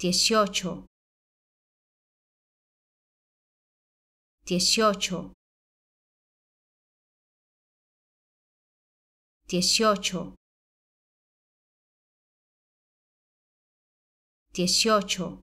dieciocho, dieciocho, dieciocho, dieciocho.